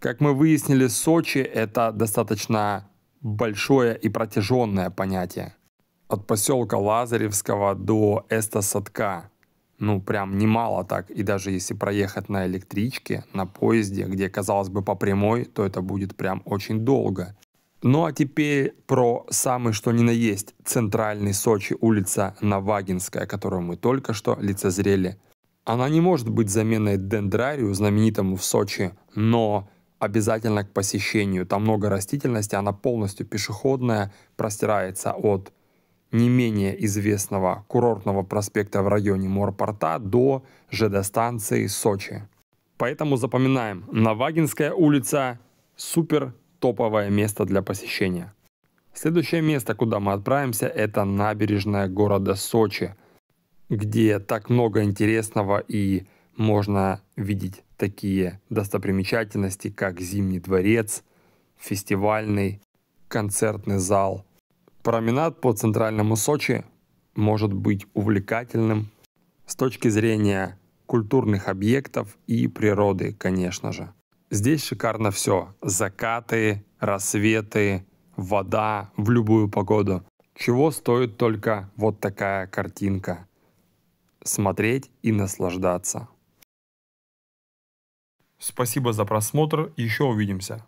Как мы выяснили, Сочи – это достаточно большое и протяженное понятие. От поселка Лазаревского до Эстосадка. Ну, прям немало так. И даже если проехать на электричке, на поезде, где, казалось бы, по прямой, то это будет прям очень долго. Ну а теперь про самый что ни на есть центральный Сочи, улица Навагинская, которую мы только что лицезрели. Она не может быть заменой дендрарию, знаменитому в Сочи, но обязательно к посещению. Там много растительности, она полностью пешеходная, простирается от не менее известного курортного проспекта в районе Морпорта до ЖД-станции Сочи. Поэтому запоминаем, Навагинская улица – супер топовое место для посещения. Следующее место, куда мы отправимся, это набережная города Сочи, где так много интересного и интересного можно видеть такие достопримечательности, как Зимний дворец, фестивальный, концертный зал. Променад по центральному Сочи может быть увлекательным с точки зрения культурных объектов и природы, конечно же. Здесь шикарно все. Закаты, рассветы, вода в любую погоду. Чего стоит только вот такая картинка. Смотреть и наслаждаться. Спасибо за просмотр, еще увидимся.